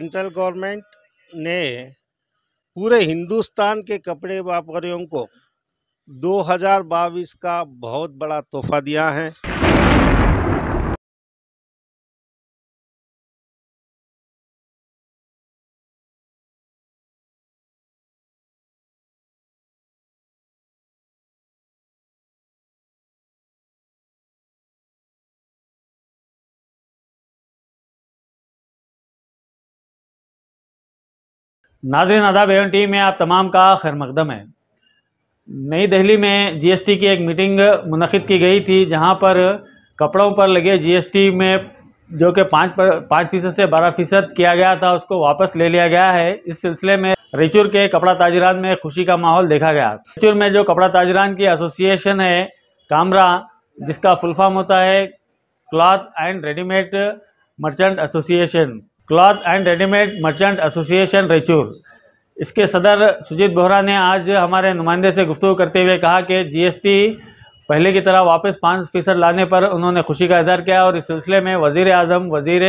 Central government ने पूरे हिंदुस्तान के कपड़े व्यापारियों को दो का बहुत बड़ा तोहफा दिया है नाजरन अदाब एवं टी में आप तमाम का खैर मकदम है नई दिल्ली में जीएसटी की एक मीटिंग मुनद की गई थी जहां पर कपड़ों पर लगे जीएसटी में जो कि पाँच पर पाँच फ़ीसद से बारह फ़ीसद किया गया था उसको वापस ले लिया गया है इस सिलसिले में रिचुर के कपड़ा ताजरान में खुशी का माहौल देखा गया रिचुर में जो कपड़ा ताजरान की एसोसिएशन है कामरा जिसका फुल फॉर्म होता है cloth and readymade merchant association cloth and readymade merchant association Raichur इसके सदर सुजीत बोहरा ने आज हमारे नुमाइंदे से गुफ्तु करते हुए कहा कि जीएसटी पहले की तरह वापस पाँच फीसद लाने पर उन्होंने खुशी का इजहार किया और इस सिलसिले में वजीर अजम वजीर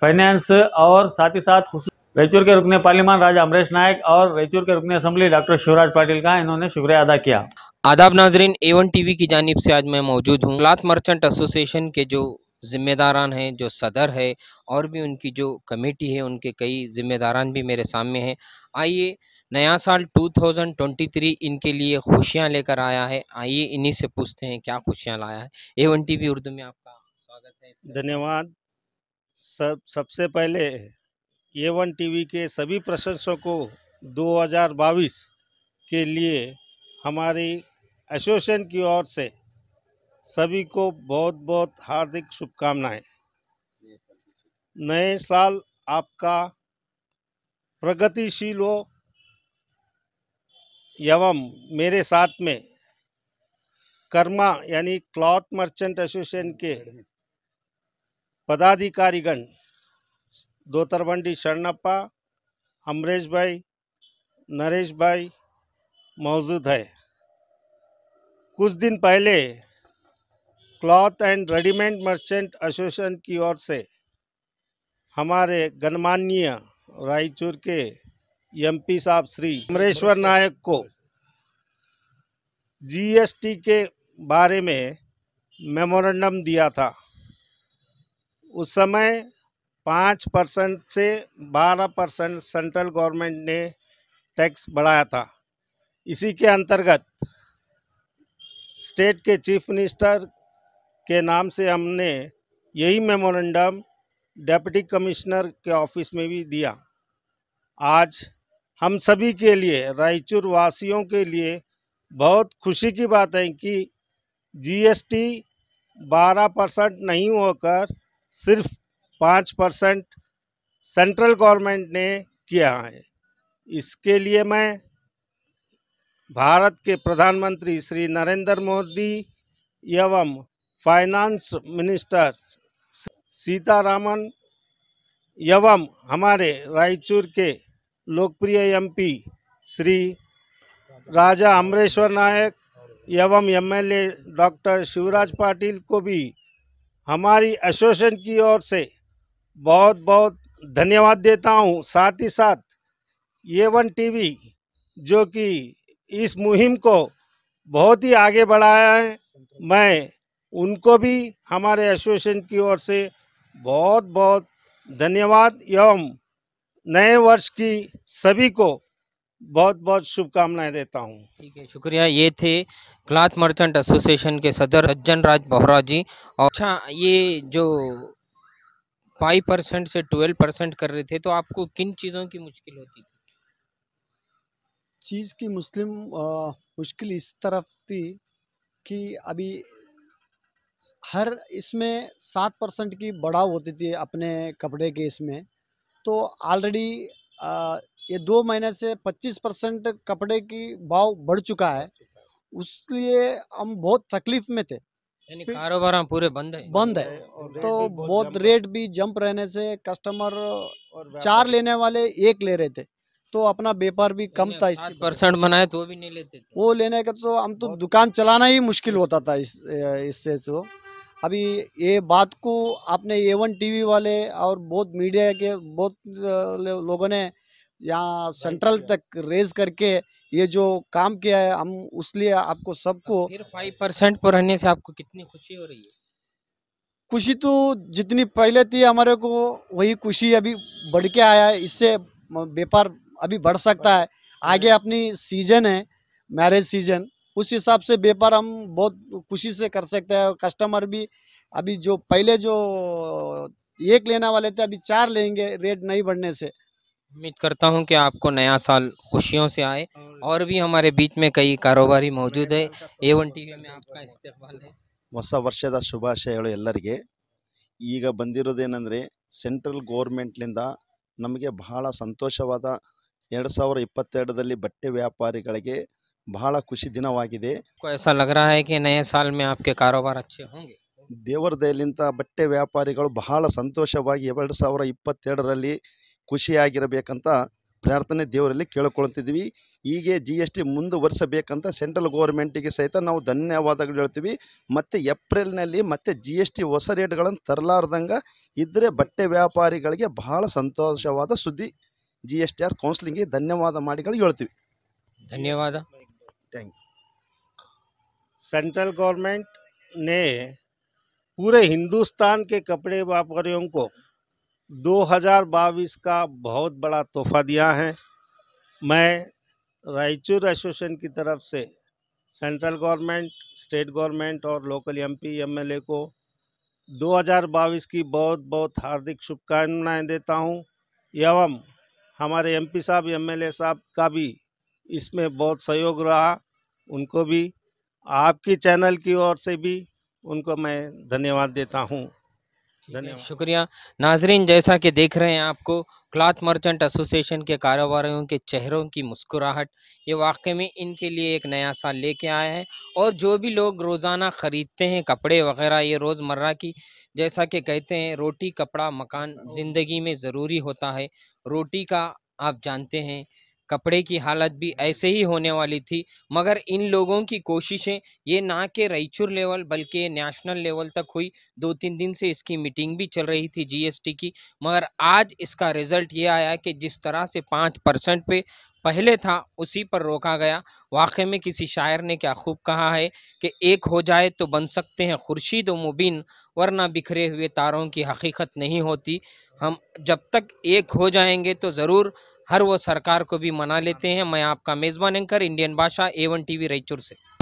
फाइनेंस और साथ ही साथ रेचूर के रुकने पार्लिमान राजा अमरेश नायक और रेचूर के रुकने असम्बली डॉक्टर शिवराज पाटिल का इन्होंने शुक्रिया अदा किया आदाब नाजरीन ए वन टीवी की जानब से आज मैं मौजूद हूँ लात मर्चेंट एसोसिएशन के जो ज़िम्मेदारान हैं जो सदर है और भी उनकी जो कमेटी है उनके कई ज़िम्मेदारान भी मेरे सामने हैं आइए नया साल 2023 इनके लिए खुशियाँ लेकर आया है आइए इन्हीं से पूछते हैं क्या खुशियाँ लाया है ए वन टी उर्दू में आपका स्वागत है धन्यवाद सब सबसे पहले ए वन टी के सभी प्रशंसकों को 2022 के लिए हमारी एसोसिएशन की ओर से सभी को बहुत बहुत हार्दिक शुभकामनाएं नए साल आपका प्रगतिशील हो एवं मेरे साथ में कर्मा यानी क्लॉथ मर्चेंट एसोसिएशन के पदाधिकारीगण दोतरबंडी शरणप्पा अमरेश भाई नरेश भाई मौजूद है कुछ दिन पहले cloth and readymade merchant association की ओर से हमारे गणमान्य रायचूर के एमपी साहब श्री अमरेश्वर नायक को जीएसटी के बारे में मेमोरेंडम दिया था उस समय पाँच परसेंट से बारह परसेंट सेंट्रल गवर्नमेंट ने टैक्स बढ़ाया था इसी के अंतर्गत स्टेट के चीफ मिनिस्टर के नाम से हमने यही मेमोरेंडम डेप्टी कमिश्नर के ऑफिस में भी दिया आज हम सभी के लिए रायचूर वासियों के लिए बहुत खुशी की बात है कि जीएसटी 12 परसेंट नहीं होकर सिर्फ 5 परसेंट सेंट्रल गवर्नमेंट ने किया है इसके लिए मैं भारत के प्रधानमंत्री श्री नरेंद्र मोदी एवं फाइनेंस मिनिस्टर सीतारामन एवं हमारे रायचूर के लोकप्रिय एमपी श्री राजा अमरेश्वर नायक एवं एमएलए डॉक्टर शिवराज पाटिल को भी हमारी एसोसिएशन की ओर से बहुत बहुत धन्यवाद देता हूं साथ ही साथ ये वन टी जो कि इस मुहिम को बहुत ही आगे बढ़ाया है मैं उनको भी हमारे एसोसिएशन की ओर से बहुत बहुत धन्यवाद एवं नए वर्ष की सभी को बहुत बहुत शुभकामनाएं देता हूं। ठीक है शुक्रिया ये थे क्लाथ मर्चेंट एसोसिएशन के सदर सज्जन राज बोहरा जी और अच्छा ये जो फाइव परसेंट से ट्वेल्व परसेंट कर रहे थे तो आपको किन चीज़ों की मुश्किल होती थी चीज़ की मुस्लिम आ, मुश्किल इस तरफ थी कि अभी हर इसमें सात परसेंट की बढ़ाव होती थी अपने कपड़े के इसमें तो ऑलरेडी ये दो महीने से पच्चीस परसेंट कपड़े की भाव बढ़ चुका है उसलिए हम बहुत तकलीफ में थे यानी कारोबार पूरे बंद तो है बंद है तो बहुत रेट भी जंप रहने से कस्टमर चार लेने वाले एक ले रहे थे तो अपना व्यापार भी कम था इस परसेंट बनाए तो भी नहीं लेते वो लेने का तो हम तो दुकान चलाना ही मुश्किल होता था इस तो अभी ये बात को आपने ए वन टी वाले और बहुत मीडिया के बहुत लोगों ने यहाँ सेंट्रल तक रेज करके ये जो काम किया है हम उस आपको सबको फाइव परसेंट पर रहने से आपको कितनी खुशी हो रही है खुशी तो जितनी पहले थी हमारे को वही खुशी अभी बढ़ के आया है इससे व्यापार अभी बढ़ सकता है आगे अपनी सीजन है मैरिज सीजन उस हिसाब से व्यापार हम बहुत खुशी से कर सकते हैं कस्टमर भी अभी जो पहले जो एक लेना वाले थे अभी चार लेंगे रेट नहीं बढ़ने से उम्मीद करता हूं कि आपको नया साल खुशियों से आए और भी हमारे बीच में कई कारोबारी मौजूद है ए वन टी वी में आपका इस्तेमाल है ಹೊಸ ವರ್ಷದ ಶುಭಾಶಯಗಳು ಎಲ್ಲರಿಗೆ ಈಗ ಬಂದಿರೋದೇನೆಂದರೆ ಸೆಂಟ್ರಲ್ ಗೋರ್ಮೆಂಟ್ಲಿಂದ ನಮಗೆ ಎರಡು ಸಾವಿರ ಇಪ್ಪತ್ತೆರಡರಲ್ಲಿ ಬಟ್ಟೆ ವ್ಯಾಪಾರಿಗಳಿಗೆ ಬಹಳ ಖುಷಿ ದಿನವಾಗಿದೆ ದೇವರ ದಯಲಿಂತ ಬಟ್ಟೆ ವ್ಯಾಪಾರಿಗಳು ಬಹಳ ಸಂತೋಷವಾಗಿ ಎರಡು ಸಾವಿರ ಇಪ್ಪತ್ತೆರಡರಲ್ಲಿ ಖುಷಿಯಾಗಿರಬೇಕಂತ ಪ್ರಾರ್ಥನೆ ದೇವರಲ್ಲಿ ಕೇಳಿಕೊಳ್ತಿದ್ವಿ ಹೀಗೆ ಜಿ ಎಸ್ ಟಿ ಮುಂದುವರಿಸಬೇಕಂತ ಸೆಂಟ್ರಲ್ ಗೌರ್ಮೆಂಟಿಗೆ ಸಹಿತ ನಾವು ಧನ್ಯವಾದಗಳು ಹೇಳ್ತೀವಿ ಮತ್ತು ಏಪ್ರಿಲ್ನಲ್ಲಿ ಮತ್ತೆ ಜಿ ಎಸ್ ಟಿ ಹೊಸ ರೇಟ್ಗಳನ್ನು ತರಲಾರ್ದಂಗೆ ಇದ್ದರೆ ಬಟ್ಟೆ ವ್ಯಾಪಾರಿಗಳಿಗೆ ಬಹಳ ಸಂತೋಷವಾದ ಸುದ್ದಿ जी एस टी आर कौनसली धन्यवाद ಮಾಡಿಗಳು ಹೇಳ್ತೀವಿ धन्यवाद थैंक सेंट्रल गवर्नमेंट ने पूरे हिंदुस्तान के कपड़े व्यापारियों को 2022 का बहुत बड़ा तोहफा दिया है मैं रायचूर एसोसिएशन की तरफ से सेंट्रल गवर्नमेंट स्टेट गवर्नमेंट और लोकल एमपी एमएलए को 2022 की बहुत बहुत हार्दिक शुभकामनाएं देता हूं एवं हमारे एमपी साहब एमएलए साहब का भी इसमें बहुत सहयोग रहा उनको भी आपकी चैनल की ओर से भी उनको मैं धन्यवाद देता हूँ धन्यवाद शुक्रिया नाजरीन जैसा कि देख रहे हैं आपको क्लाथ मर्चेंट एसोसिएशन के कारोबारियों के चेहरों की मुस्कुराहट ये वाक़ में इनके लिए एक नया साल लेके आया है और जो भी लोग रोज़ाना ख़रीदते हैं कपड़े वगैरह ये रोज़मर्रा की जैसा कि कहते हैं रोटी कपड़ा मकान ज़िंदगी में ज़रूरी होता है रोटी का आप जानते हैं कपड़े की हालत भी ऐसे ही होने वाली थी मगर इन लोगों की कोशिशें ये ना कि रईचुर लेवल बल्कि नेशनल लेवल तक हुई दो तीन दिन से इसकी मीटिंग भी चल रही थी जीएसटी की मगर आज इसका रिजल्ट ये आया कि जिस तरह से पाँच परसेंट पे पहले था उसी पर रोका गया वाक़े में किसी शायर ने क्या खूब कहा है कि एक हो जाए तो बन सकते हैं खुर्शीद व मुबीन वरना बिखरे हुए तारों की हकीकत नहीं होती हम जब तक एक हो जाएंगे तो ज़रूर हर वो सरकार को भी मना लेते हैं मैं आपका मेज़बान एंकर इंडियन भाषा एवन टीवी रायचूर से